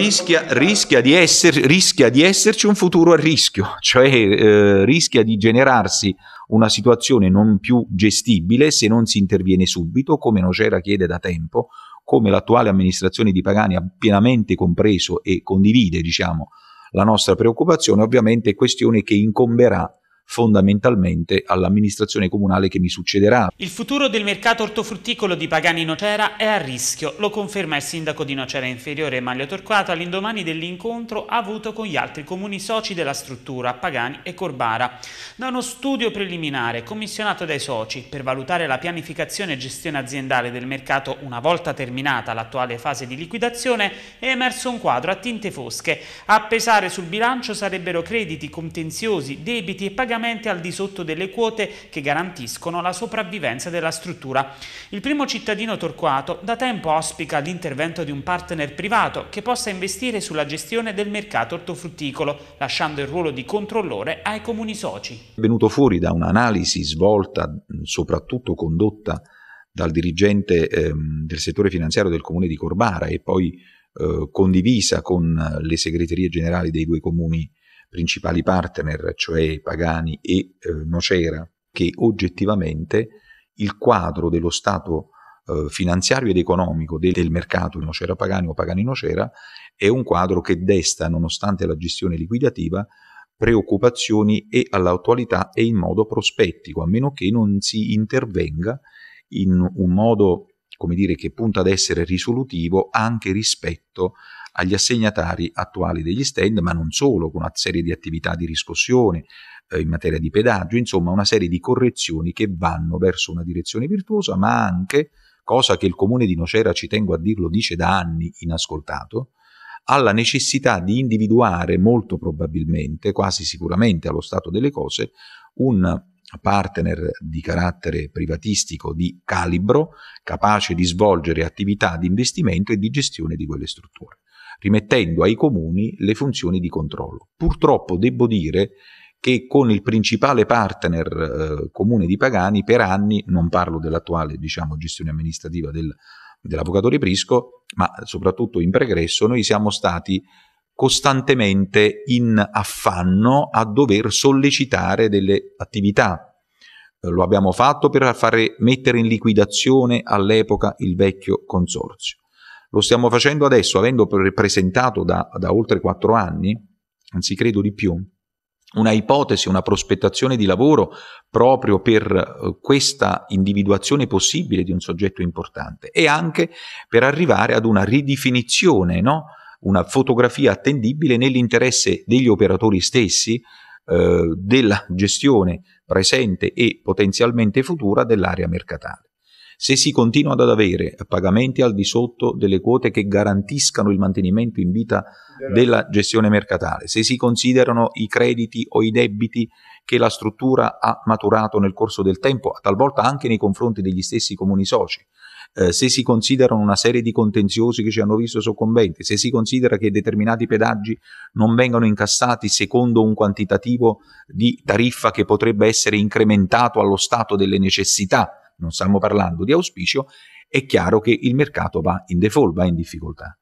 Rischia, rischia, di esser, rischia, di esserci un futuro a rischio, cioè eh, rischia di generarsi una situazione non più gestibile se non si interviene subito, come Nocera chiede da tempo, come l'attuale amministrazione di Pagani ha pienamente compreso e condivide diciamo, la nostra preoccupazione, ovviamente è questione che incomberà fondamentalmente all'amministrazione comunale che mi succederà. Il futuro del mercato ortofrutticolo di Pagani Nocera è a rischio, lo conferma il sindaco di Nocera Inferiore Maglio Torquato all'indomani dell'incontro avuto con gli altri comuni soci della struttura, Pagani e Corbara. Da uno studio preliminare commissionato dai soci per valutare la pianificazione e gestione aziendale del mercato una volta terminata l'attuale fase di liquidazione è emerso un quadro a tinte fosche. A pesare sul bilancio sarebbero crediti contenziosi, debiti e pagamenti ampiamente al di sotto delle quote che garantiscono la sopravvivenza della struttura. Il primo cittadino Torquato da tempo auspica l'intervento di un partner privato che possa investire sulla gestione del mercato ortofrutticolo, lasciando il ruolo di controllore ai comuni soci. È venuto fuori da un'analisi svolta, soprattutto condotta dal dirigente ehm, del settore finanziario del comune di Corbara e poi eh, condivisa con le segreterie generali dei due comuni principali partner, cioè Pagani e eh, Nocera, che oggettivamente il quadro dello Stato eh, finanziario ed economico del, del mercato Nocera Pagani o Pagani Nocera è un quadro che desta, nonostante la gestione liquidativa, preoccupazioni e all'attualità e in modo prospettico, a meno che non si intervenga in un modo, come dire, che punta ad essere risolutivo anche rispetto a agli assegnatari attuali degli stand, ma non solo, con una serie di attività di riscossione eh, in materia di pedaggio, insomma una serie di correzioni che vanno verso una direzione virtuosa, ma anche, cosa che il comune di Nocera, ci tengo a dirlo, dice da anni inascoltato, alla necessità di individuare molto probabilmente, quasi sicuramente allo stato delle cose, un partner di carattere privatistico di calibro capace di svolgere attività di investimento e di gestione di quelle strutture rimettendo ai comuni le funzioni di controllo. Purtroppo devo dire che con il principale partner eh, comune di Pagani per anni, non parlo dell'attuale diciamo, gestione amministrativa del, dell'avvocato Riprisco, ma soprattutto in pregresso, noi siamo stati costantemente in affanno a dover sollecitare delle attività. Eh, lo abbiamo fatto per fare mettere in liquidazione all'epoca il vecchio consorzio. Lo stiamo facendo adesso, avendo presentato da, da oltre quattro anni, anzi credo di più, una ipotesi, una prospettazione di lavoro proprio per eh, questa individuazione possibile di un soggetto importante e anche per arrivare ad una ridefinizione, no? una fotografia attendibile nell'interesse degli operatori stessi eh, della gestione presente e potenzialmente futura dell'area mercatale. Se si continua ad avere pagamenti al di sotto delle quote che garantiscano il mantenimento in vita della gestione mercatale, se si considerano i crediti o i debiti che la struttura ha maturato nel corso del tempo, talvolta anche nei confronti degli stessi comuni soci, eh, se si considerano una serie di contenziosi che ci hanno visto soccombenti, se si considera che determinati pedaggi non vengono incassati secondo un quantitativo di tariffa che potrebbe essere incrementato allo stato delle necessità non stiamo parlando di auspicio, è chiaro che il mercato va in default, va in difficoltà.